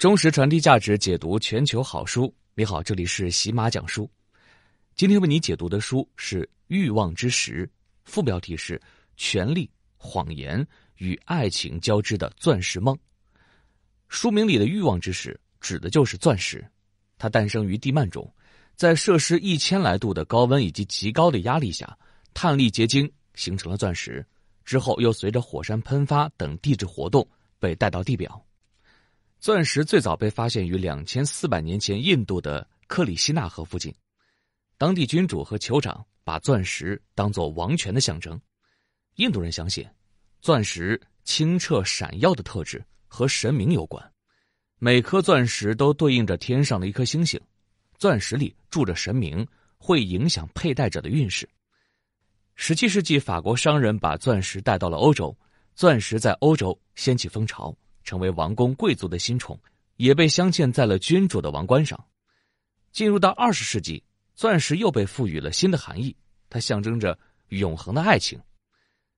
忠实传递价值，解读全球好书。你好，这里是喜马讲书。今天为你解读的书是《欲望之石》，副标题是“权力、谎言与爱情交织的钻石梦”。书名里的“欲望之石”指的就是钻石。它诞生于地幔中，在摄氏一千来度的高温以及极高的压力下，碳粒结晶形成了钻石。之后又随着火山喷发等地质活动被带到地表。钻石最早被发现于两千四百年前印度的克里希纳河附近，当地君主和酋长把钻石当做王权的象征。印度人相信，钻石清澈闪耀的特质和神明有关，每颗钻石都对应着天上的一颗星星，钻石里住着神明，会影响佩戴者的运势。十七世纪，法国商人把钻石带到了欧洲，钻石在欧洲掀起风潮。成为王公贵族的新宠，也被镶嵌在了君主的王冠上。进入到二十世纪，钻石又被赋予了新的含义，它象征着永恒的爱情。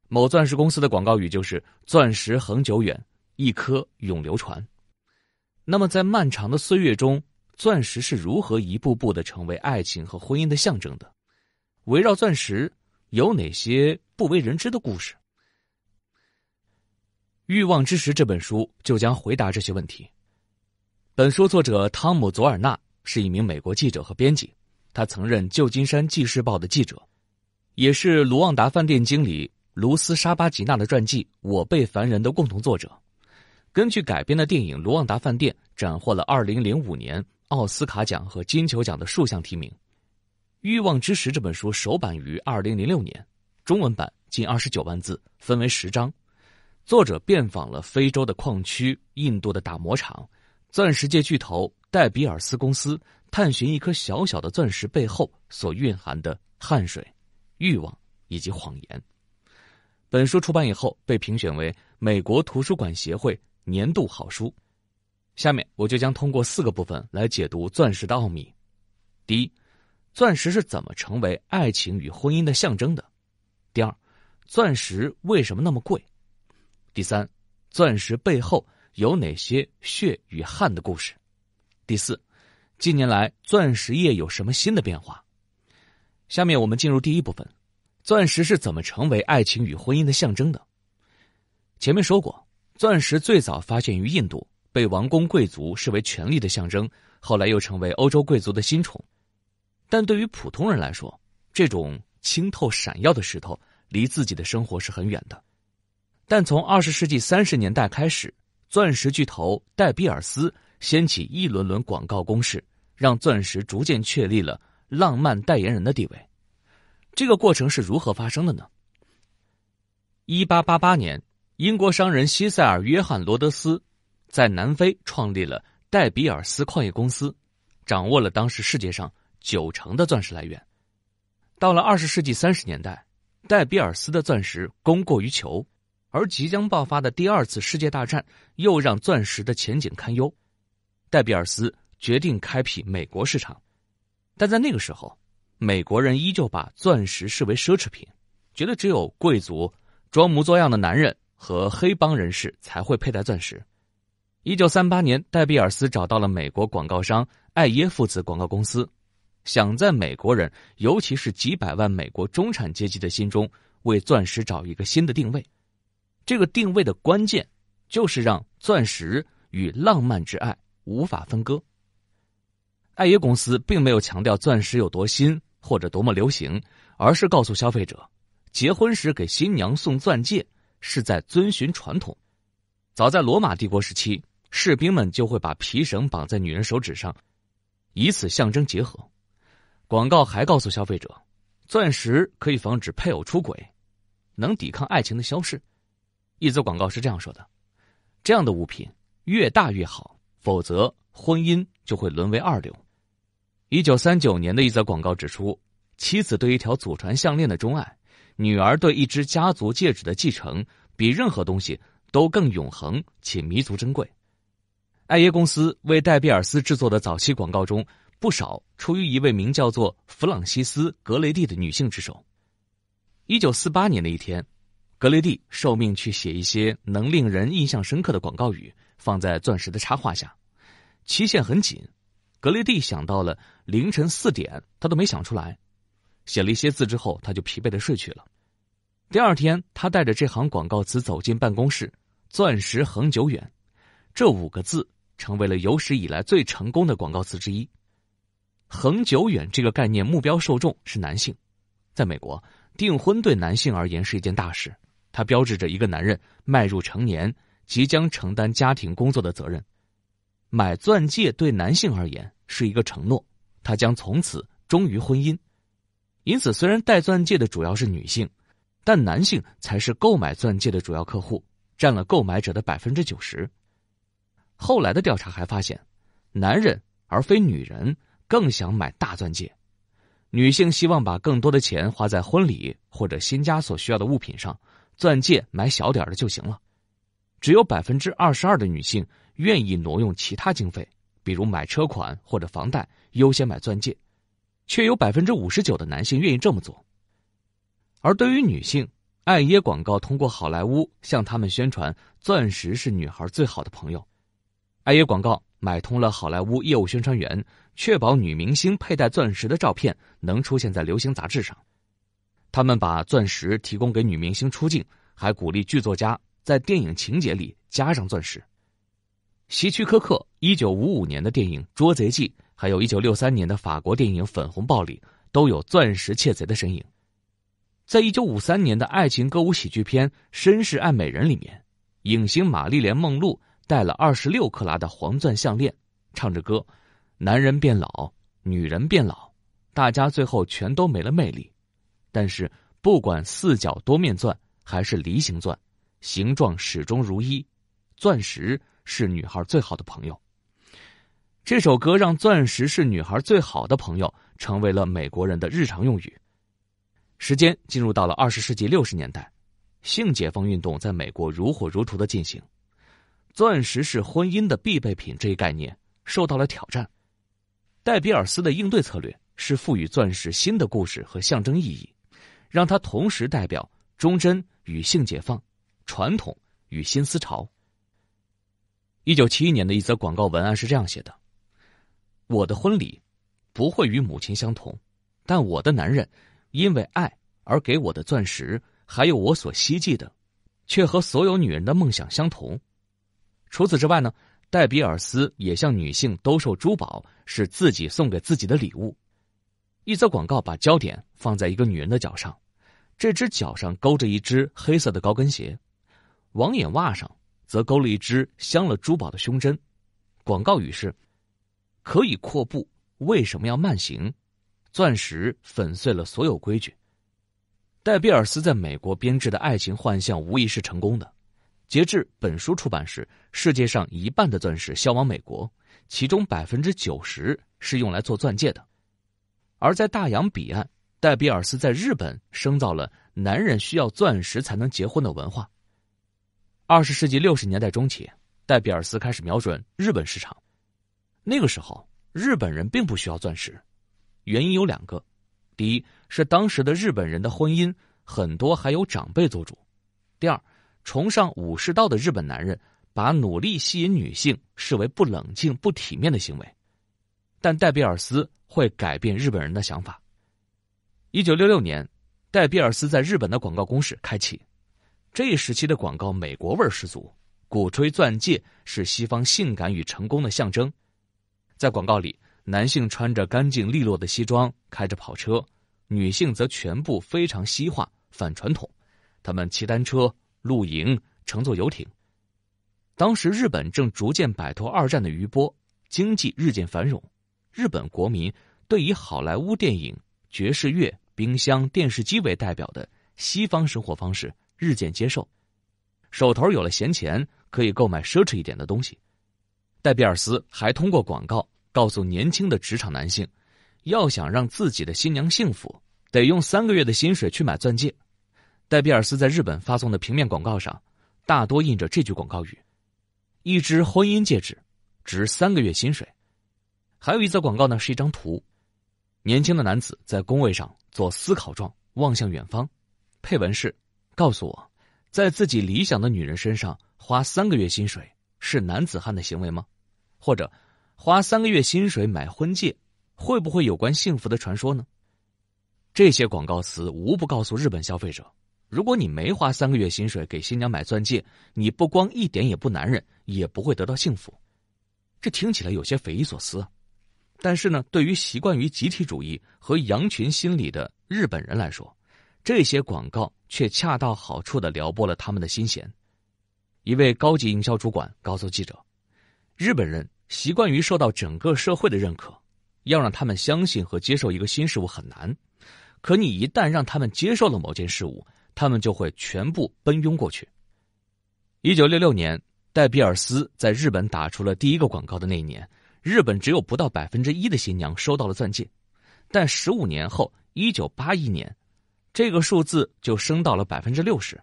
某钻石公司的广告语就是“钻石恒久远，一颗永流传”。那么，在漫长的岁月中，钻石是如何一步步的成为爱情和婚姻的象征的？围绕钻石有哪些不为人知的故事？《欲望之石》这本书就将回答这些问题。本书作者汤姆·佐尔纳是一名美国记者和编辑，他曾任旧金山《纪事报》的记者，也是卢旺达饭店经理卢斯沙巴吉纳的传记《我辈凡人》的共同作者。根据改编的电影《卢旺达饭店》斩获了二零零五年奥斯卡奖和金球奖的数项提名。《欲望之石》这本书首版于二零零六年，中文版近二十九万字，分为十章。作者遍访了非洲的矿区、印度的打磨厂、钻石界巨头戴比尔斯公司，探寻一颗小小的钻石背后所蕴含的汗水、欲望以及谎言。本书出版以后被评选为美国图书馆协会年度好书。下面我就将通过四个部分来解读钻石的奥秘：第一，钻石是怎么成为爱情与婚姻的象征的；第二，钻石为什么那么贵？第三，钻石背后有哪些血与汗的故事？第四，近年来钻石业有什么新的变化？下面我们进入第一部分：钻石是怎么成为爱情与婚姻的象征的？前面说过，钻石最早发现于印度，被王公贵族视为权力的象征，后来又成为欧洲贵族的新宠。但对于普通人来说，这种清透闪耀的石头，离自己的生活是很远的。但从二十世纪三十年代开始，钻石巨头戴比尔斯掀起一轮轮广告攻势，让钻石逐渐确立了浪漫代言人的地位。这个过程是如何发生的呢？一八八八年，英国商人西塞尔·约翰·罗德斯在南非创立了戴比尔斯矿业公司，掌握了当时世界上九成的钻石来源。到了二十世纪三十年代，戴比尔斯的钻石供过于求。而即将爆发的第二次世界大战又让钻石的前景堪忧，戴比尔斯决定开辟美国市场，但在那个时候，美国人依旧把钻石视为奢侈品，觉得只有贵族、装模作样的男人和黑帮人士才会佩戴钻石。一九三八年，戴比尔斯找到了美国广告商艾耶父子广告公司，想在美国人，尤其是几百万美国中产阶级的心中，为钻石找一个新的定位。这个定位的关键就是让钻石与浪漫之爱无法分割。艾耶公司并没有强调钻石有多新或者多么流行，而是告诉消费者，结婚时给新娘送钻戒是在遵循传统。早在罗马帝国时期，士兵们就会把皮绳绑在女人手指上，以此象征结合。广告还告诉消费者，钻石可以防止配偶出轨，能抵抗爱情的消逝。一则广告是这样说的：“这样的物品越大越好，否则婚姻就会沦为二流。”一九三九年的一则广告指出，妻子对一条祖传项链的钟爱，女儿对一只家族戒指的继承，比任何东西都更永恒且弥足珍贵。艾耶公司为戴比尔斯制作的早期广告中，不少出于一位名叫做弗朗西斯·格雷蒂的女性之手。一九四八年的一天。格雷蒂受命去写一些能令人印象深刻的广告语，放在钻石的插画下，期限很紧。格雷蒂想到了凌晨四点，他都没想出来。写了一些字之后，他就疲惫的睡去了。第二天，他带着这行广告词走进办公室，“钻石恒久远”这五个字成为了有史以来最成功的广告词之一。“恒久远”这个概念，目标受众是男性。在美国，订婚对男性而言是一件大事。它标志着一个男人迈入成年，即将承担家庭工作的责任。买钻戒对男性而言是一个承诺，他将从此忠于婚姻。因此，虽然戴钻戒的主要是女性，但男性才是购买钻戒的主要客户，占了购买者的百分之九十。后来的调查还发现，男人而非女人更想买大钻戒，女性希望把更多的钱花在婚礼或者新家所需要的物品上。钻戒买小点的就行了，只有百分之二十二的女性愿意挪用其他经费，比如买车款或者房贷，优先买钻戒，却有百分之五十九的男性愿意这么做。而对于女性，艾耶广告通过好莱坞向他们宣传钻石是女孩最好的朋友。艾耶广告买通了好莱坞业务宣传员，确保女明星佩戴钻石的照片能出现在流行杂志上。他们把钻石提供给女明星出镜，还鼓励剧作家在电影情节里加上钻石。希区柯克一九五五年的电影《捉贼记》，还有一九六三年的法国电影《粉红豹》里都有钻石窃贼的身影。在一九五三年的爱情歌舞喜剧片《绅士爱美人》里面，影星玛丽莲·梦露戴了二十六克拉的黄钻项链，唱着歌：“男人变老，女人变老，大家最后全都没了魅力。”但是，不管四角多面钻还是梨形钻，形状始终如一。钻石是女孩最好的朋友。这首歌让“钻石是女孩最好的朋友”成为了美国人的日常用语。时间进入到了二十世纪六十年代，性解放运动在美国如火如荼的进行，钻石是婚姻的必备品这一概念受到了挑战。戴比尔斯的应对策略是赋予钻石新的故事和象征意义。让他同时代表忠贞与性解放，传统与新思潮。一九七一年的一则广告文案是这样写的：“我的婚礼不会与母亲相同，但我的男人因为爱而给我的钻石，还有我所希冀的，却和所有女人的梦想相同。”除此之外呢，戴比尔斯也向女性兜售珠宝，是自己送给自己的礼物。一则广告把焦点放在一个女人的脚上，这只脚上勾着一只黑色的高跟鞋，网眼袜上则勾了一只镶了珠宝的胸针。广告语是：“可以阔步，为什么要慢行？钻石粉碎了所有规矩。”戴比尔斯在美国编制的爱情幻象无疑是成功的。截至本书出版时，世界上一半的钻石销往美国，其中百分之九十是用来做钻戒的。而在大洋彼岸，戴比尔斯在日本生造了“男人需要钻石才能结婚”的文化。二十世纪六十年代中期，戴比尔斯开始瞄准日本市场。那个时候，日本人并不需要钻石，原因有两个：第一，是当时的日本人的婚姻很多还有长辈做主；第二，崇尚武士道的日本男人把努力吸引女性视为不冷静、不体面的行为。但戴比尔斯会改变日本人的想法。一九六六年，戴比尔斯在日本的广告攻势开启。这一时期的广告美国味十足，鼓吹钻戒是西方性感与成功的象征。在广告里，男性穿着干净利落的西装，开着跑车；女性则全部非常西化、反传统，他们骑单车、露营、乘坐游艇。当时日本正逐渐摆脱二战的余波，经济日渐繁荣。日本国民对以好莱坞电影、爵士乐、冰箱、电视机为代表的西方生活方式日渐接受，手头有了闲钱，可以购买奢侈一点的东西。戴比尔斯还通过广告告诉年轻的职场男性，要想让自己的新娘幸福，得用三个月的薪水去买钻戒。戴比尔斯在日本发送的平面广告上，大多印着这句广告语：“一只婚姻戒指，值三个月薪水。”还有一则广告呢，是一张图，年轻的男子在工位上做思考状，望向远方，配文是：“告诉我，在自己理想的女人身上花三个月薪水是男子汉的行为吗？或者，花三个月薪水买婚戒，会不会有关幸福的传说呢？”这些广告词无不告诉日本消费者：如果你没花三个月薪水给新娘买钻戒，你不光一点也不男人，也不会得到幸福。这听起来有些匪夷所思啊。但是呢，对于习惯于集体主义和羊群心理的日本人来说，这些广告却恰到好处的撩拨了他们的心弦。一位高级营销主管告诉记者：“日本人习惯于受到整个社会的认可，要让他们相信和接受一个新事物很难。可你一旦让他们接受了某件事物，他们就会全部奔拥过去。”一九六六年，戴比尔斯在日本打出了第一个广告的那一年。日本只有不到百分之一的新娘收到了钻戒，但十五年后，一九八一年，这个数字就升到了百分之六十。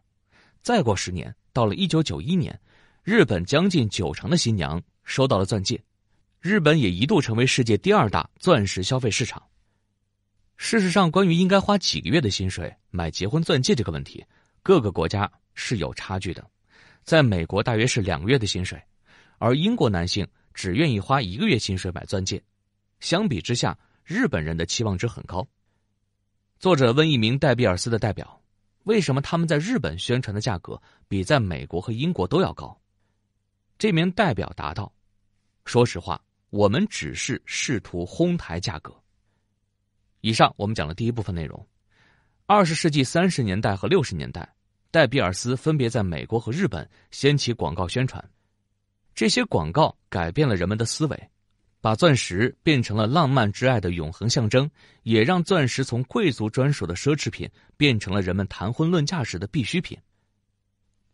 再过十年，到了一九九一年，日本将近九成的新娘收到了钻戒，日本也一度成为世界第二大钻石消费市场。事实上，关于应该花几个月的薪水买结婚钻戒这个问题，各个国家是有差距的。在美国，大约是两个月的薪水，而英国男性。只愿意花一个月薪水买钻戒，相比之下，日本人的期望值很高。作者问一名戴比尔斯的代表：“为什么他们在日本宣传的价格比在美国和英国都要高？”这名代表答道：“说实话，我们只是试图哄抬价格。”以上我们讲了第一部分内容。二十世纪三十年代和六十年代，戴比尔斯分别在美国和日本掀起广告宣传。这些广告改变了人们的思维，把钻石变成了浪漫之爱的永恒象征，也让钻石从贵族专属的奢侈品变成了人们谈婚论嫁时的必需品。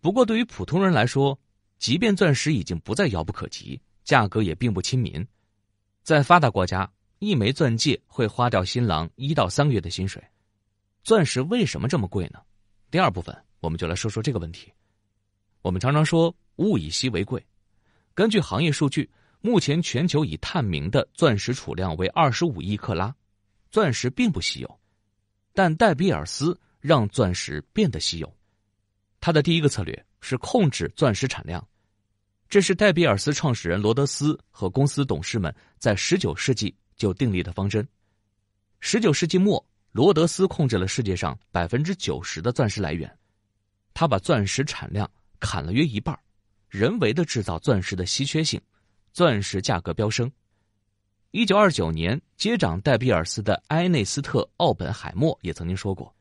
不过，对于普通人来说，即便钻石已经不再遥不可及，价格也并不亲民。在发达国家，一枚钻戒会花掉新郎一到三个月的薪水。钻石为什么这么贵呢？第二部分，我们就来说说这个问题。我们常常说“物以稀为贵”。根据行业数据，目前全球已探明的钻石储量为二十五亿克拉。钻石并不稀有，但戴比尔斯让钻石变得稀有。他的第一个策略是控制钻石产量，这是戴比尔斯创始人罗德斯和公司董事们在十九世纪就定立的方针。十九世纪末，罗德斯控制了世界上百分之九十的钻石来源，他把钻石产量砍了约一半人为的制造钻石的稀缺性，钻石价格飙升。一九二九年接掌戴比尔斯的埃内斯特·奥本海默也曾经说过：“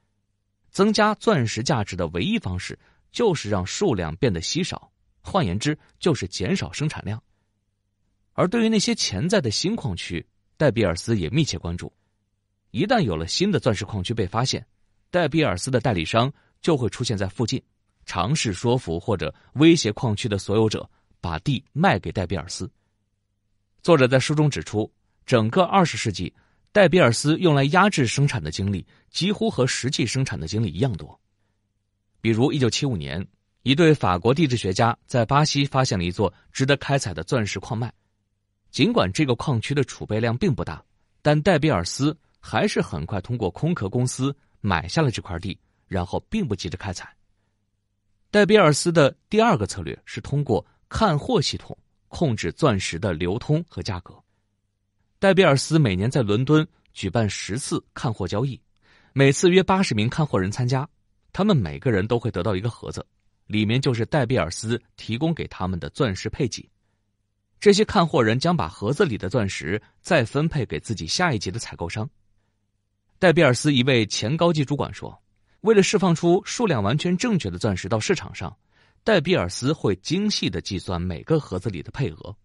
增加钻石价值的唯一方式就是让数量变得稀少，换言之就是减少生产量。”而对于那些潜在的新矿区，戴比尔斯也密切关注。一旦有了新的钻石矿区被发现，戴比尔斯的代理商就会出现在附近。尝试说服或者威胁矿区的所有者把地卖给戴比尔斯。作者在书中指出，整个二十世纪，戴比尔斯用来压制生产的精力几乎和实际生产的精力一样多。比如，一九七五年，一对法国地质学家在巴西发现了一座值得开采的钻石矿脉，尽管这个矿区的储备量并不大，但戴比尔斯还是很快通过空壳公司买下了这块地，然后并不急着开采。戴比尔斯的第二个策略是通过看货系统控制钻石的流通和价格。戴比尔斯每年在伦敦举办十次看货交易，每次约八十名看货人参加，他们每个人都会得到一个盒子，里面就是戴比尔斯提供给他们的钻石配给。这些看货人将把盒子里的钻石再分配给自己下一级的采购商。戴比尔斯一位前高级主管说。为了释放出数量完全正确的钻石到市场上，戴比尔斯会精细的计算每个盒子里的配额。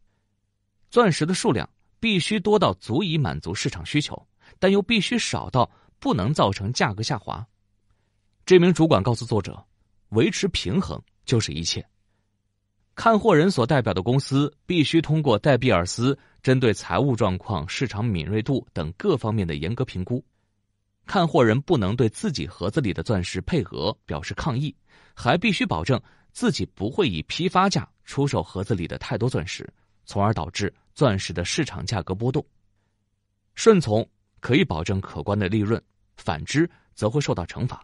钻石的数量必须多到足以满足市场需求，但又必须少到不能造成价格下滑。这名主管告诉作者：“维持平衡就是一切。看货人所代表的公司必须通过戴比尔斯针对财务状况、市场敏锐度等各方面的严格评估。”看货人不能对自己盒子里的钻石配额表示抗议，还必须保证自己不会以批发价出售盒子里的太多钻石，从而导致钻石的市场价格波动。顺从可以保证可观的利润，反之则会受到惩罚。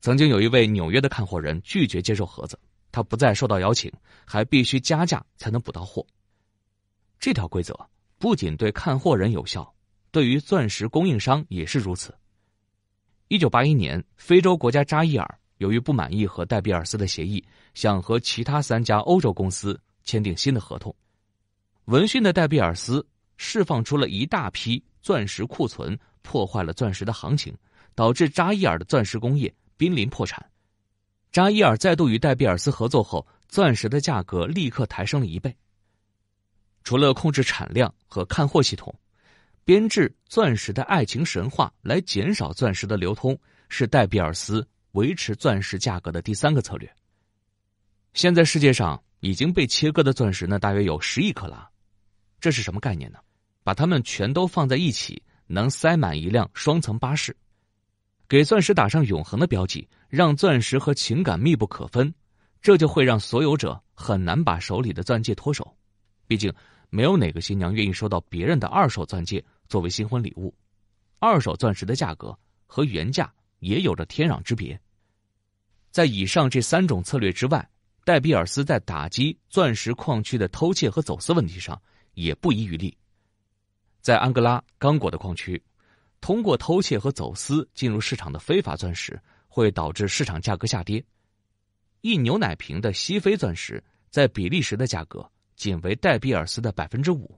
曾经有一位纽约的看货人拒绝接受盒子，他不再受到邀请，还必须加价才能补到货。这条规则不仅对看货人有效。对于钻石供应商也是如此。一九八一年，非洲国家扎伊尔由于不满意和戴比尔斯的协议，想和其他三家欧洲公司签订新的合同。闻讯的戴比尔斯释放出了一大批钻石库存，破坏了钻石的行情，导致扎伊尔的钻石工业濒临破产。扎伊尔再度与戴比尔斯合作后，钻石的价格立刻抬升了一倍。除了控制产量和看货系统。编制钻石的爱情神话来减少钻石的流通，是戴比尔斯维持钻石价格的第三个策略。现在世界上已经被切割的钻石呢，大约有十亿克拉，这是什么概念呢？把它们全都放在一起，能塞满一辆双层巴士。给钻石打上永恒的标记，让钻石和情感密不可分，这就会让所有者很难把手里的钻戒脱手。毕竟，没有哪个新娘愿意收到别人的二手钻戒。作为新婚礼物，二手钻石的价格和原价也有着天壤之别。在以上这三种策略之外，戴比尔斯在打击钻石矿区的偷窃和走私问题上也不遗余力。在安哥拉、刚果的矿区，通过偷窃和走私进入市场的非法钻石会导致市场价格下跌。一牛奶瓶的西非钻石在比利时的价格仅为戴比尔斯的百分之五。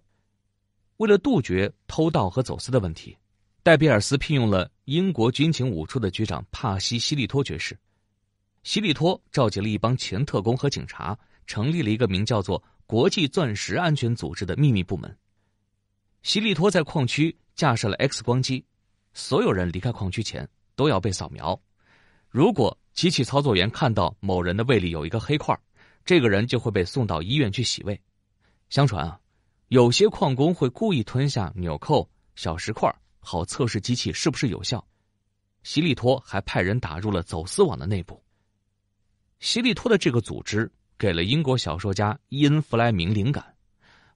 为了杜绝偷盗和走私的问题，戴比尔斯聘用了英国军情五处的局长帕西·西利托爵士。西利托召集了一帮前特工和警察，成立了一个名叫做“国际钻石安全组织”的秘密部门。西利托在矿区架设了 X 光机，所有人离开矿区前都要被扫描。如果机器操作员看到某人的胃里有一个黑块这个人就会被送到医院去洗胃。相传啊。有些矿工会故意吞下纽扣、小石块，好测试机器是不是有效。西利托还派人打入了走私网的内部。西利托的这个组织给了英国小说家伊恩·弗莱明灵感。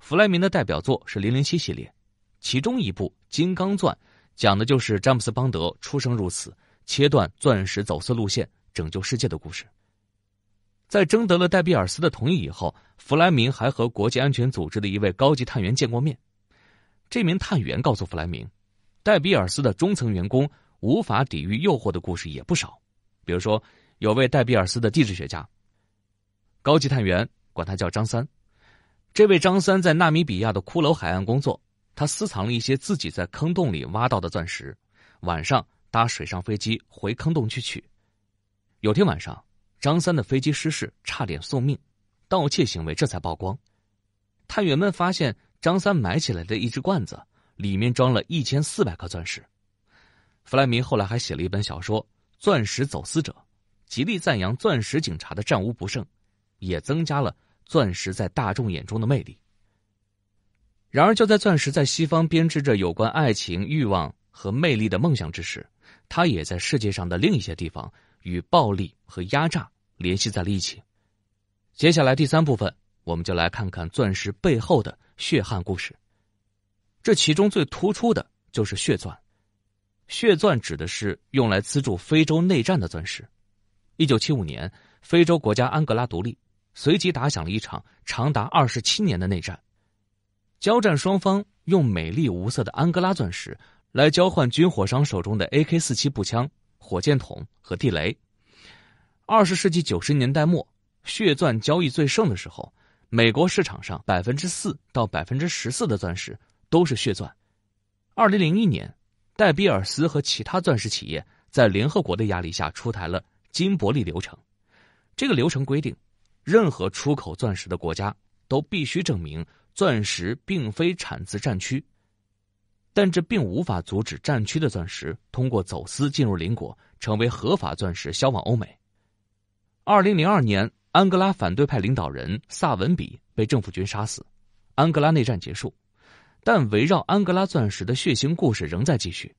弗莱明的代表作是《零零七》系列，其中一部《金刚钻》讲的就是詹姆斯·邦德出生入死、切断钻石走私路线、拯救世界的故事。在征得了戴比尔斯的同意以后，弗莱明还和国际安全组织的一位高级探员见过面。这名探员告诉弗莱明，戴比尔斯的中层员工无法抵御诱惑的故事也不少。比如说，有位戴比尔斯的地质学家，高级探员管他叫张三。这位张三在纳米比亚的骷髅海岸工作，他私藏了一些自己在坑洞里挖到的钻石，晚上搭水上飞机回坑洞去取。有天晚上。张三的飞机失事，差点送命；盗窃行为这才曝光。探员们发现，张三买起来的一只罐子里面装了一千四百颗钻石。弗莱明后来还写了一本小说《钻石走私者》，极力赞扬钻石警察的战无不胜，也增加了钻石在大众眼中的魅力。然而，就在钻石在西方编织着有关爱情、欲望和魅力的梦想之时，它也在世界上的另一些地方与暴力和压榨。联系在了一起。接下来第三部分，我们就来看看钻石背后的血汗故事。这其中最突出的就是血钻。血钻指的是用来资助非洲内战的钻石。一九七五年，非洲国家安哥拉独立，随即打响了一场长达二十七年的内战。交战双方用美丽无色的安哥拉钻石来交换军火商手中的 AK 四七步枪、火箭筒和地雷。二十世纪九十年代末，血钻交易最盛的时候，美国市场上百分之四到百分之十四的钻石都是血钻。二零零一年，戴比尔斯和其他钻石企业在联合国的压力下出台了金伯利流程。这个流程规定，任何出口钻石的国家都必须证明钻石并非产自战区，但这并无法阻止战区的钻石通过走私进入邻国，成为合法钻石销往欧美。二零零二年，安哥拉反对派领导人萨文比被政府军杀死，安哥拉内战结束。但围绕安哥拉钻石的血腥故事仍在继续。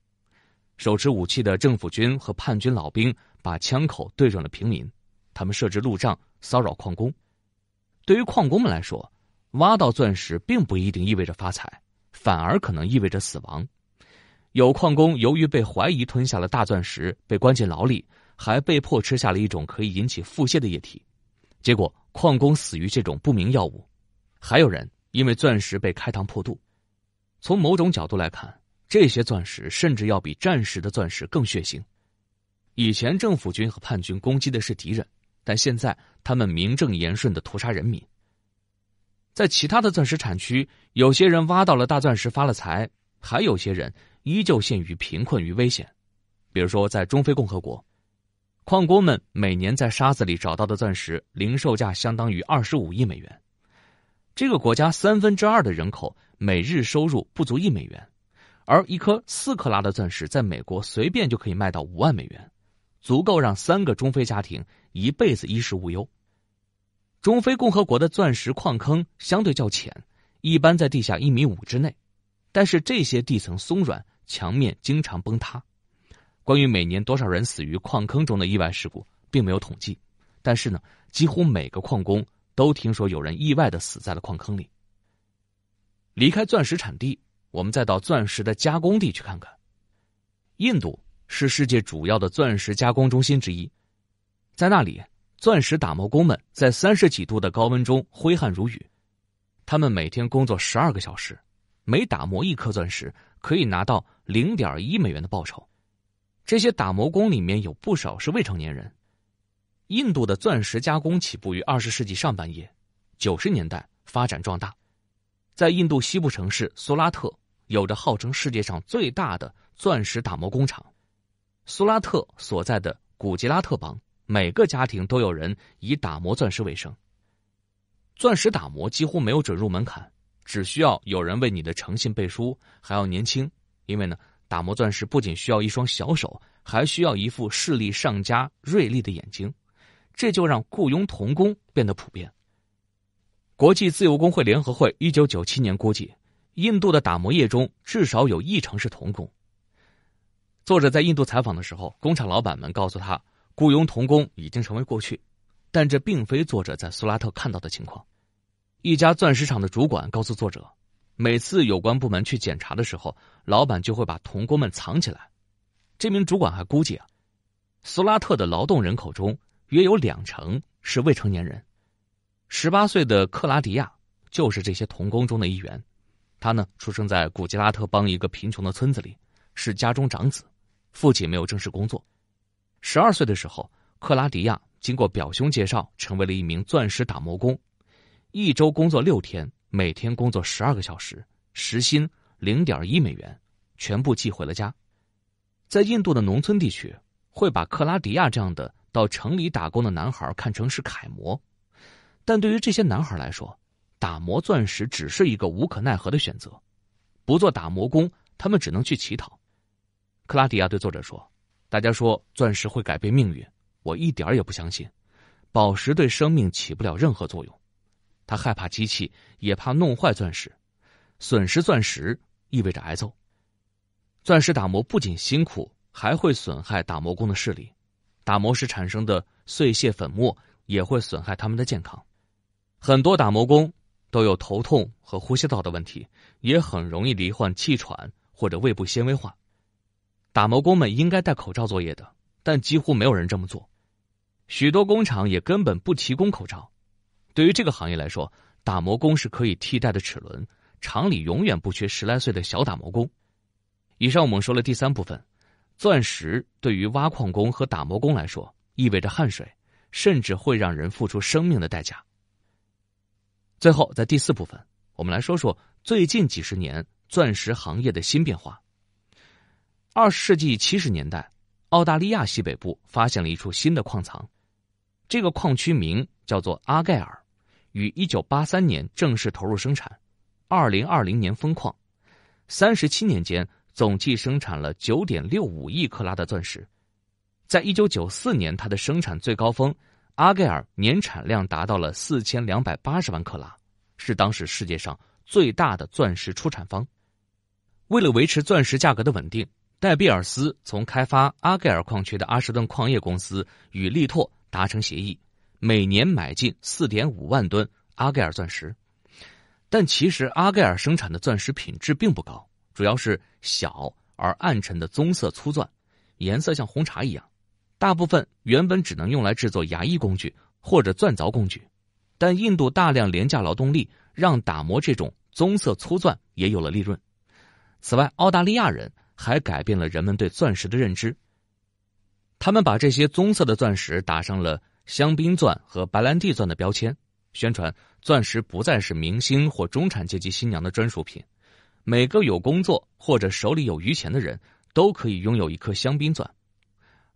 手持武器的政府军和叛军老兵把枪口对准了平民，他们设置路障，骚扰矿工。对于矿工们来说，挖到钻石并不一定意味着发财，反而可能意味着死亡。有矿工由于被怀疑吞下了大钻石，被关进牢里。还被迫吃下了一种可以引起腹泻的液体，结果矿工死于这种不明药物。还有人因为钻石被开膛破肚。从某种角度来看，这些钻石甚至要比战时的钻石更血腥。以前政府军和叛军攻击的是敌人，但现在他们名正言顺的屠杀人民。在其他的钻石产区，有些人挖到了大钻石发了财，还有些人依旧陷于贫困与危险。比如说，在中非共和国。矿工们每年在沙子里找到的钻石，零售价相当于二十五亿美元。这个国家三分之二的人口每日收入不足一美元，而一颗四克拉的钻石在美国随便就可以卖到五万美元，足够让三个中非家庭一辈子衣食无忧。中非共和国的钻石矿坑相对较浅，一般在地下一米五之内，但是这些地层松软，墙面经常崩塌。关于每年多少人死于矿坑中的意外事故，并没有统计。但是呢，几乎每个矿工都听说有人意外的死在了矿坑里。离开钻石产地，我们再到钻石的加工地去看看。印度是世界主要的钻石加工中心之一，在那里，钻石打磨工们在三十几度的高温中挥汗如雨，他们每天工作十二个小时，每打磨一颗钻石可以拿到零点一美元的报酬。这些打磨工里面有不少是未成年人。印度的钻石加工起步于二十世纪上半叶，九十年代发展壮大。在印度西部城市苏拉特，有着号称世界上最大的钻石打磨工厂。苏拉特所在的古吉拉特邦，每个家庭都有人以打磨钻石为生。钻石打磨几乎没有准入门槛，只需要有人为你的诚信背书，还要年轻，因为呢。打磨钻石不仅需要一双小手，还需要一副视力上佳、锐利的眼睛，这就让雇佣童工变得普遍。国际自由工会联合会一九九七年估计，印度的打磨业中至少有一成是童工。作者在印度采访的时候，工厂老板们告诉他，雇佣童工已经成为过去，但这并非作者在苏拉特看到的情况。一家钻石厂的主管告诉作者。每次有关部门去检查的时候，老板就会把童工们藏起来。这名主管还估计啊，苏拉特的劳动人口中约有两成是未成年人。十八岁的克拉迪亚就是这些童工中的一员。他呢出生在古吉拉特邦一个贫穷的村子里，是家中长子，父亲没有正式工作。十二岁的时候，克拉迪亚经过表兄介绍成为了一名钻石打磨工，一周工作六天。每天工作十二个小时，时薪零点一美元，全部寄回了家。在印度的农村地区，会把克拉迪亚这样的到城里打工的男孩看成是楷模。但对于这些男孩来说，打磨钻石只是一个无可奈何的选择。不做打磨工，他们只能去乞讨。克拉迪亚对作者说：“大家说钻石会改变命运，我一点也不相信。宝石对生命起不了任何作用。”他害怕机器，也怕弄坏钻石。损失钻石意味着挨揍。钻石打磨不仅辛苦，还会损害打磨工的视力。打磨时产生的碎屑粉末也会损害他们的健康。很多打磨工都有头痛和呼吸道的问题，也很容易罹患气喘或者胃部纤维化。打磨工们应该戴口罩作业的，但几乎没有人这么做。许多工厂也根本不提供口罩。对于这个行业来说，打磨工是可以替代的齿轮，厂里永远不缺十来岁的小打磨工。以上我们说了第三部分，钻石对于挖矿工和打磨工来说意味着汗水，甚至会让人付出生命的代价。最后，在第四部分，我们来说说最近几十年钻石行业的新变化。二十世纪七十年代，澳大利亚西北部发现了一处新的矿藏，这个矿区名叫做阿盖尔。于一九八三年正式投入生产，二零二零年封矿，三十七年间总计生产了九点六五亿克拉的钻石。在一九九四年，它的生产最高峰，阿盖尔年产量达到了四千两百八十万克拉，是当时世界上最大的钻石出产方。为了维持钻石价格的稳定，戴比尔斯从开发阿盖尔矿区的阿什顿矿业公司与利拓达成协议。每年买进四点五万吨阿盖尔钻石，但其实阿盖尔生产的钻石品质并不高，主要是小而暗沉的棕色粗钻，颜色像红茶一样。大部分原本只能用来制作牙医工具或者钻凿工具，但印度大量廉价劳动力让打磨这种棕色粗钻也有了利润。此外，澳大利亚人还改变了人们对钻石的认知，他们把这些棕色的钻石打上了。香槟钻和白兰地钻的标签，宣传钻石不再是明星或中产阶级新娘的专属品，每个有工作或者手里有余钱的人都可以拥有一颗香槟钻。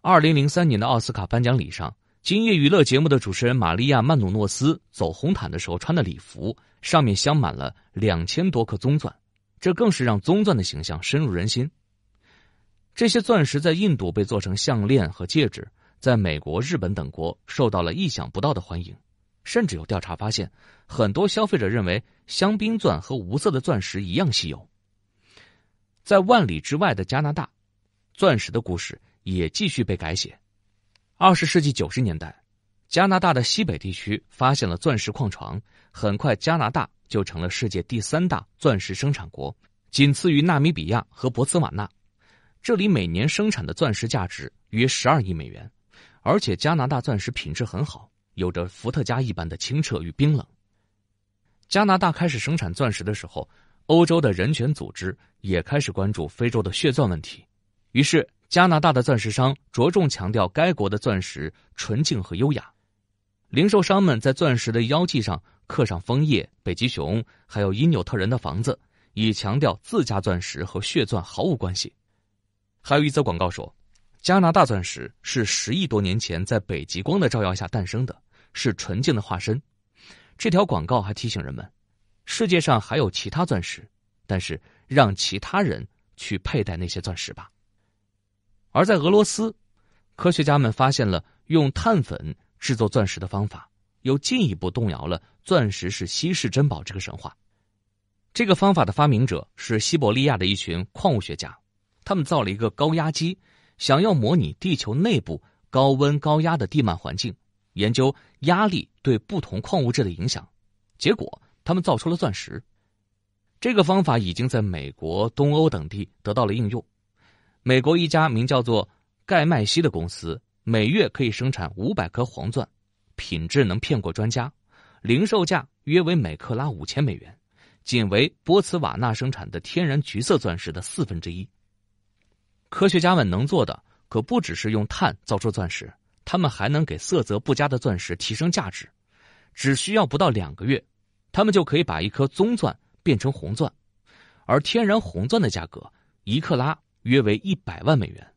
二零零三年的奥斯卡颁奖礼上，今夜娱乐节目的主持人玛利亚·曼努诺斯走红毯的时候穿的礼服上面镶满了两千多颗棕钻，这更是让棕钻的形象深入人心。这些钻石在印度被做成项链和戒指。在美国、日本等国受到了意想不到的欢迎，甚至有调查发现，很多消费者认为香槟钻和无色的钻石一样稀有。在万里之外的加拿大，钻石的故事也继续被改写。二十世纪九十年代，加拿大的西北地区发现了钻石矿床，很快加拿大就成了世界第三大钻石生产国，仅次于纳米比亚和博茨瓦纳。这里每年生产的钻石价值约十二亿美元。而且加拿大钻石品质很好，有着伏特加一般的清澈与冰冷。加拿大开始生产钻石的时候，欧洲的人权组织也开始关注非洲的血钻问题。于是，加拿大的钻石商着重强调该国的钻石纯净和优雅。零售商们在钻石的腰际上刻上枫叶、北极熊，还有因纽特人的房子，以强调自家钻石和血钻毫无关系。还有一则广告说。加拿大钻石是十亿多年前在北极光的照耀下诞生的，是纯净的化身。这条广告还提醒人们，世界上还有其他钻石，但是让其他人去佩戴那些钻石吧。而在俄罗斯，科学家们发现了用碳粉制作钻石的方法，又进一步动摇了钻石是稀世珍宝这个神话。这个方法的发明者是西伯利亚的一群矿物学家，他们造了一个高压机。想要模拟地球内部高温高压的地幔环境，研究压力对不同矿物质的影响，结果他们造出了钻石。这个方法已经在美国、东欧等地得到了应用。美国一家名叫做盖麦西的公司，每月可以生产五百颗黄钻，品质能骗过专家，零售价约为每克拉五千美元，仅为波茨瓦纳生产的天然橘色钻石的四分之一。科学家们能做的可不只是用碳造出钻石，他们还能给色泽不佳的钻石提升价值。只需要不到两个月，他们就可以把一颗棕钻变成红钻，而天然红钻的价格一克拉约为一百万美元。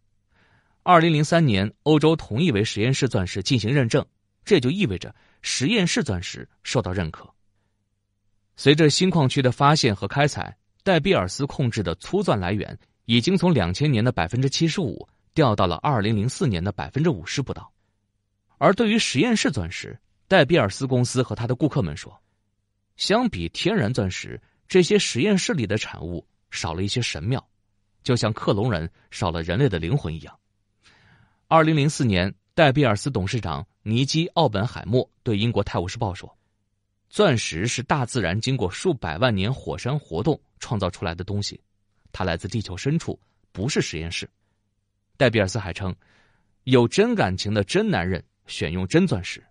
二零零三年，欧洲同意为实验室钻石进行认证，这就意味着实验室钻石受到认可。随着新矿区的发现和开采，戴比尔斯控制的粗钻来源。已经从两千年的百分之七十五掉到了二零零四年的百分之五十不到。而对于实验室钻石，戴比尔斯公司和他的顾客们说，相比天然钻石，这些实验室里的产物少了一些神妙，就像克隆人少了人类的灵魂一样。二零零四年，戴比尔斯董事长尼基奥本海默对英国《泰晤士报》说：“钻石是大自然经过数百万年火山活动创造出来的东西。”他来自地球深处，不是实验室。戴比尔斯还称，有真感情的真男人选用真钻石，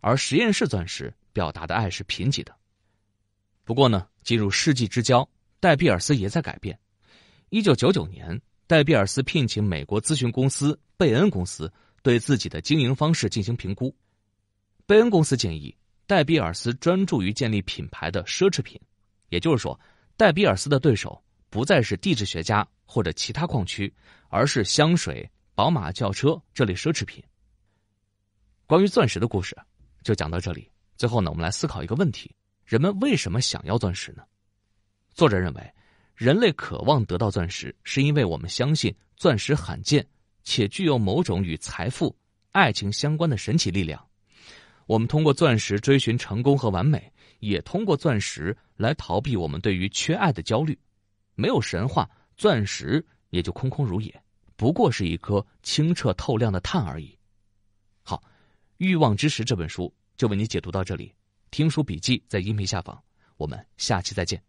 而实验室钻石表达的爱是贫瘠的。不过呢，进入世纪之交，戴比尔斯也在改变。一九九九年，戴比尔斯聘请美国咨询公司贝恩公司对自己的经营方式进行评估。贝恩公司建议戴比尔斯专注于建立品牌的奢侈品，也就是说，戴比尔斯的对手。不再是地质学家或者其他矿区，而是香水、宝马轿车这类奢侈品。关于钻石的故事就讲到这里。最后呢，我们来思考一个问题：人们为什么想要钻石呢？作者认为，人类渴望得到钻石，是因为我们相信钻石罕见且具有某种与财富、爱情相关的神奇力量。我们通过钻石追寻成功和完美，也通过钻石来逃避我们对于缺爱的焦虑。没有神话，钻石也就空空如也，不过是一颗清澈透亮的碳而已。好，欲望之石这本书就为你解读到这里，听书笔记在音频下方，我们下期再见。